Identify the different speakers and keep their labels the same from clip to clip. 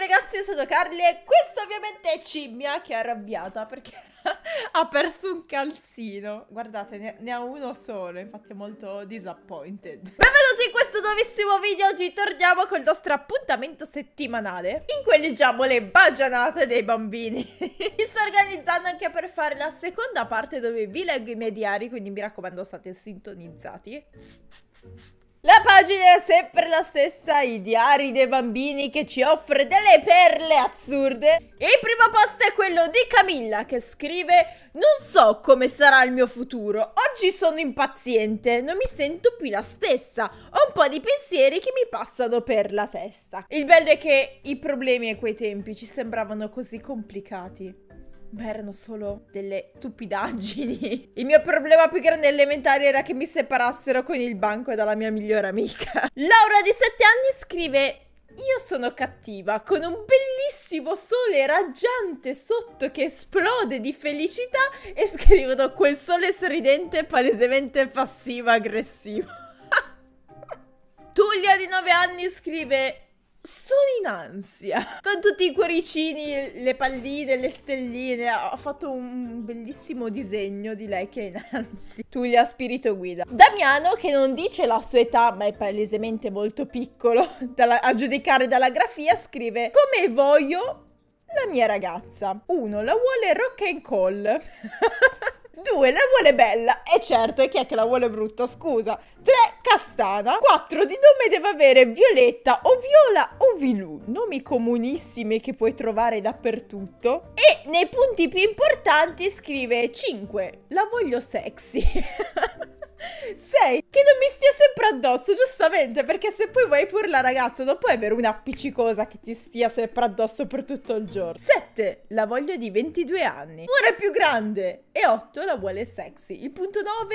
Speaker 1: ragazzi, io sono Carly e questa ovviamente è Cimmia che è arrabbiata perché ha perso un calzino. Guardate, ne, ne ha uno solo, infatti è molto disappointed. Benvenuti in questo nuovissimo video, oggi torniamo col nostro appuntamento settimanale in cui leggiamo le bagianate dei bambini. mi sto organizzando anche per fare la seconda parte dove vi leggo i miei diari, quindi mi raccomando state sintonizzati. La pagina è sempre la stessa, i diari dei bambini che ci offre delle perle assurde. Il primo post è quello di Camilla che scrive Non so come sarà il mio futuro, oggi sono impaziente, non mi sento più la stessa, ho un po' di pensieri che mi passano per la testa. Il bello è che i problemi a quei tempi ci sembravano così complicati ma erano solo delle stupidaggini. Il mio problema più grande elementare era che mi separassero con il banco dalla mia migliore amica. Laura di 7 anni scrive io sono cattiva con un bellissimo sole raggiante sotto che esplode di felicità e scrivono quel sole sorridente palesemente passivo aggressivo. Tullia di 9 anni scrive sono in ansia. Con tutti i cuoricini, le palline, le stelline. Ho fatto un bellissimo disegno di lei che è in ansia. Tulia spirito guida. Damiano che non dice la sua età, ma è palesemente molto piccolo dalla, a giudicare dalla grafia, scrive "Come voglio la mia ragazza. Uno la vuole rock and call. 2 la vuole bella e certo e chi è che la vuole brutta scusa 3 castana 4 di nome deve avere violetta o viola o vilù nomi comunissimi che puoi trovare dappertutto e nei punti più importanti scrive 5 la voglio sexy sei che non mi stia sempre addosso, giustamente, perché se poi vuoi pur la ragazza non puoi avere una appiccicosa che ti stia sempre addosso per tutto il giorno. 7. La voglia di 22 anni. Ora è più grande. E 8. La vuole sexy. Il punto 9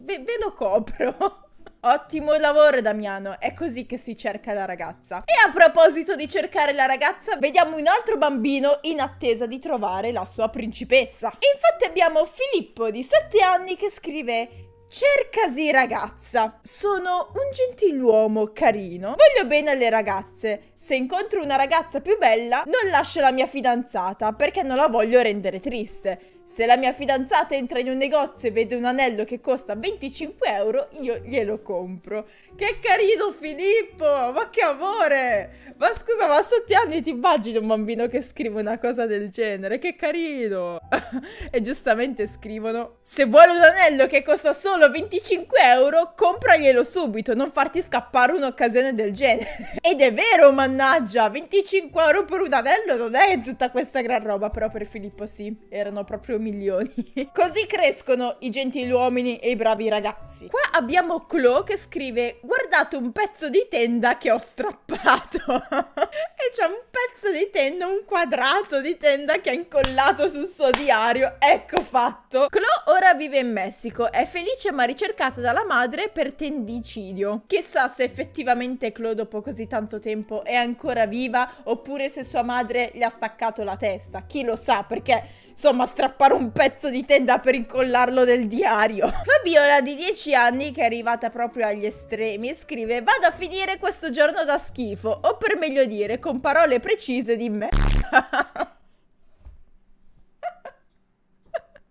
Speaker 1: ve, ve lo copro. Ottimo lavoro Damiano, è così che si cerca la ragazza. E a proposito di cercare la ragazza, vediamo un altro bambino in attesa di trovare la sua principessa. E infatti abbiamo Filippo di 7 anni che scrive Cercasi ragazza. Sono un gentiluomo carino. Voglio bene alle ragazze. Se incontro una ragazza più bella, non lascio la mia fidanzata perché non la voglio rendere triste. Se la mia fidanzata entra in un negozio e vede un anello che costa 25 euro, io glielo compro. Che carino Filippo, ma che amore! Ma scusa, ma a 7 anni ti immagini un bambino che scrive una cosa del genere? Che carino! e giustamente scrivono, se vuole un anello che costa solo 25 euro, compraglielo subito, non farti scappare un'occasione del genere. Ed è vero, mannaggia, 25 euro per un anello non è tutta questa gran roba, però per Filippo sì, erano proprio milioni. Così crescono i gentiluomini e i bravi ragazzi. Qua abbiamo Chloe che scrive, guarda guardate un pezzo di tenda che ho strappato. e c'è un pezzo di tenda, un quadrato di tenda che ha incollato sul suo diario. Ecco fatto. Chloe ora vive in Messico. È felice ma ricercata dalla madre per tendicidio. Chissà se effettivamente Chloe dopo così tanto tempo è ancora viva oppure se sua madre gli ha staccato la testa. Chi lo sa perché insomma strappare un pezzo di tenda per incollarlo del diario. Fabiola di 10 anni che è arrivata proprio agli estremi scrive Vado a finire questo giorno da schifo, o per meglio dire, con parole precise di me.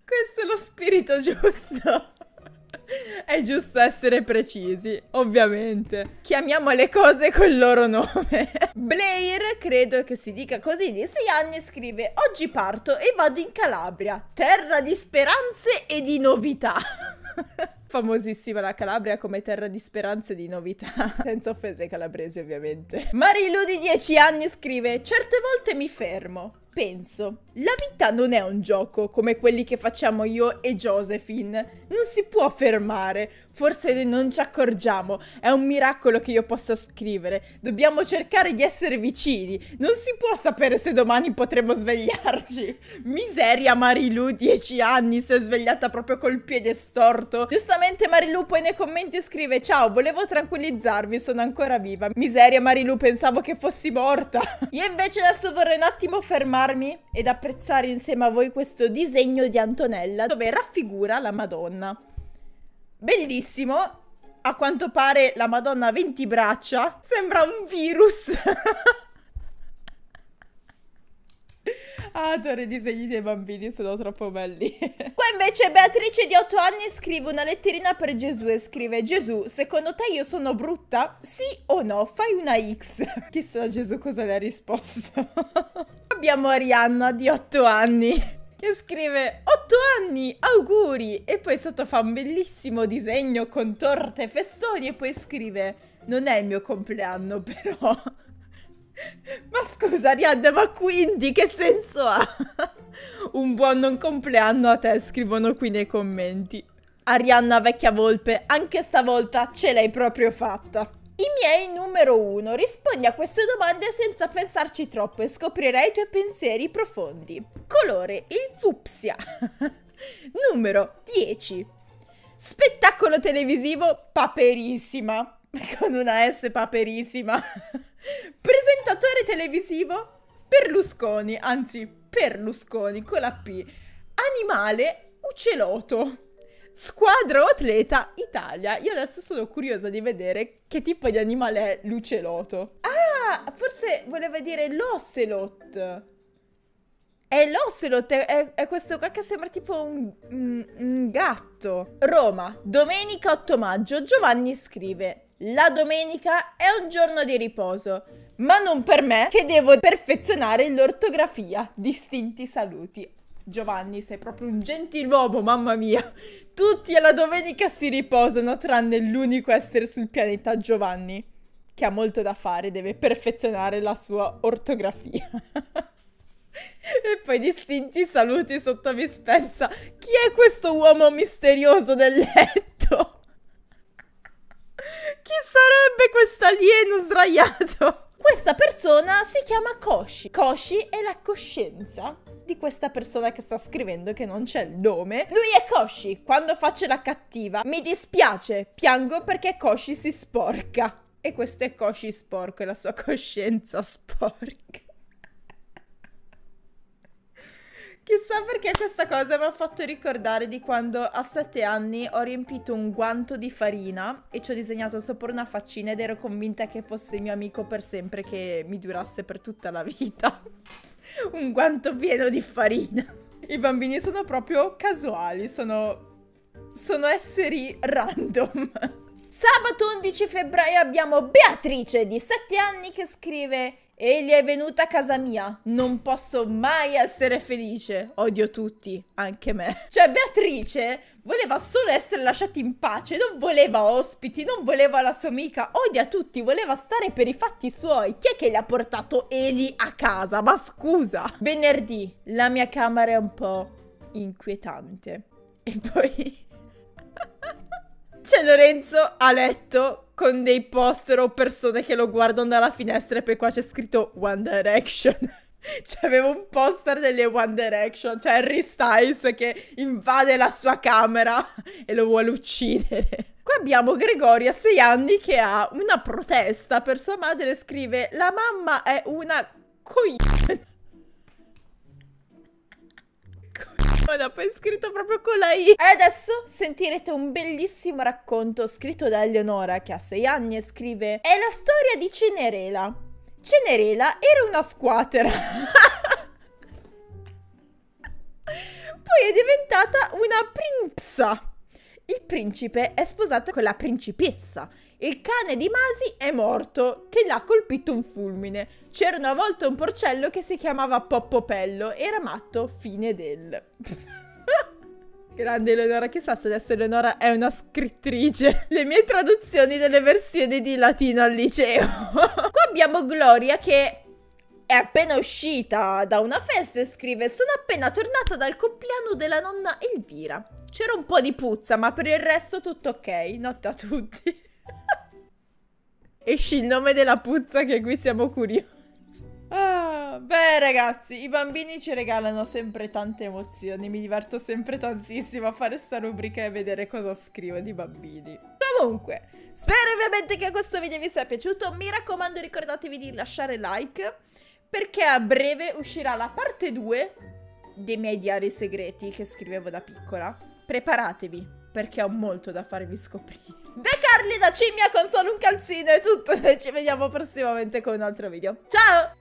Speaker 1: questo è lo spirito giusto. È giusto essere precisi, ovviamente. Chiamiamo le cose col loro nome. Blair, credo che si dica così, di 6 anni scrive Oggi parto e vado in Calabria, terra di speranze e di novità. famosissima la Calabria come terra di speranze e di novità. Senza offese ai calabresi ovviamente. Marilu di 10 anni scrive, certe volte mi fermo, penso, la vita non è un gioco come quelli che facciamo io e Josephine. Non si può fermare. Forse non ci accorgiamo. È un miracolo che io possa scrivere. Dobbiamo cercare di essere vicini. Non si può sapere se domani potremo svegliarci. Miseria Marilu, dieci anni, si è svegliata proprio col piede storto. Giustamente Marilu poi nei commenti scrive Ciao, volevo tranquillizzarvi, sono ancora viva. Miseria Marilu, pensavo che fossi morta. io invece adesso vorrei un attimo fermarmi ed apprezzare apprezzare insieme a voi questo disegno di Antonella dove raffigura la Madonna. Bellissimo, a quanto pare la Madonna ha 20 braccia, sembra un virus. Adoro ah, i disegni dei bambini, sono troppo belli. Qua invece Beatrice di 8 anni scrive una letterina per Gesù e scrive Gesù, secondo te io sono brutta? Sì o no? Fai una X. Chissà Gesù cosa le ha risposto. Abbiamo Arianna di 8 anni che scrive 8 anni, auguri! E poi sotto fa un bellissimo disegno con torte e festoni e poi scrive non è il mio compleanno però. Ma scusa, Riad, ma quindi che senso ha? Un buon non compleanno a te, scrivono qui nei commenti. Arianna vecchia volpe, anche stavolta ce l'hai proprio fatta. I miei numero uno, rispondi a queste domande senza pensarci troppo e scoprirai i tuoi pensieri profondi. Colore, il fupsia. numero 10. Spettacolo televisivo paperissima. Con una S paperissima. Presentatore televisivo Berlusconi, anzi Perlusconi con la P. Animale uccelotto. Squadro atleta Italia. Io adesso sono curiosa di vedere che tipo di animale è l'uccelotto. Ah, forse voleva dire l'ocelot. È l'ocelot, è, è, questo qua che sembra tipo un, un, un gatto. Roma, domenica 8 maggio, Giovanni scrive la domenica è un giorno di riposo, ma non per me che devo perfezionare l'ortografia. Distinti saluti. Giovanni, sei proprio un gentiluomo, mamma mia. Tutti alla domenica si riposano, tranne l'unico essere sul pianeta, Giovanni, che ha molto da fare, deve perfezionare la sua ortografia. e poi distinti saluti sotto mi Chi è questo uomo misterioso del letto? quest'alieno sdraiato. Questa persona si chiama Koshi. Koshi è la coscienza di questa persona che sta scrivendo, che non c'è il nome. Lui è Koshi. Quando faccio la cattiva, mi dispiace, piango perché Koshi si sporca. E questo è Koshi sporco, è la sua coscienza sporca. Chissà perché questa cosa mi ha fatto ricordare di quando a sette anni ho riempito un guanto di farina e ci ho disegnato sopra una faccina ed ero convinta che fosse mio amico per sempre, che mi durasse per tutta la vita. un guanto pieno di farina. I bambini sono proprio casuali, sono... sono esseri random. Sabato 11 febbraio abbiamo Beatrice di 7 anni che scrive Egli è venuta a casa mia. Non posso mai essere felice. Odio tutti, anche me. Cioè, Beatrice voleva solo essere lasciata in pace, non voleva ospiti, non voleva la sua amica, odia tutti, voleva stare per i fatti suoi. Chi è che gli ha portato Eli a casa? Ma scusa! Venerdì, la mia camera è un po' inquietante. E poi... C'è Lorenzo a letto con dei poster o persone che lo guardano dalla finestra e poi qua c'è scritto One Direction. C'avevo cioè, un poster delle One Direction, cioè Harry Styles che invade la sua camera e lo vuole uccidere. Qui abbiamo Gregoria, a 6 anni che ha una protesta per sua madre e scrive la mamma è una cogliona Madonna, poi è scritto proprio con la I. E adesso sentirete un bellissimo racconto scritto da Eleonora che ha 6 anni e scrive È la storia di Cenerela. Cenerela era una squatera. poi è diventata una prinpsa. Il principe è sposato con la principessa il cane di Masi è morto, che l'ha colpito un fulmine. C'era una volta un porcello che si chiamava Poppopello, era matto, fine del... Grande Eleonora, chissà se adesso Eleonora è una scrittrice. Le mie traduzioni delle versioni di latino al liceo. Qua abbiamo Gloria che è appena uscita da una festa e scrive Sono appena tornata dal compleanno della nonna Elvira. C'era un po' di puzza, ma per il resto tutto ok. Notte a tutti. Esci il nome della puzza che qui siamo curiosi. Ah, beh ragazzi, i bambini ci regalano sempre tante emozioni, mi diverto sempre tantissimo a fare sta rubrica e vedere cosa scrivo di bambini. Comunque, spero ovviamente che questo video vi sia piaciuto, mi raccomando ricordatevi di lasciare like, perché a breve uscirà la parte 2 dei miei diari segreti che scrivevo da piccola. Preparatevi, perché ho molto da farvi scoprire. Detto parli da cimia con solo un calzino e tutto. Noi ci vediamo prossimamente con un altro video. Ciao!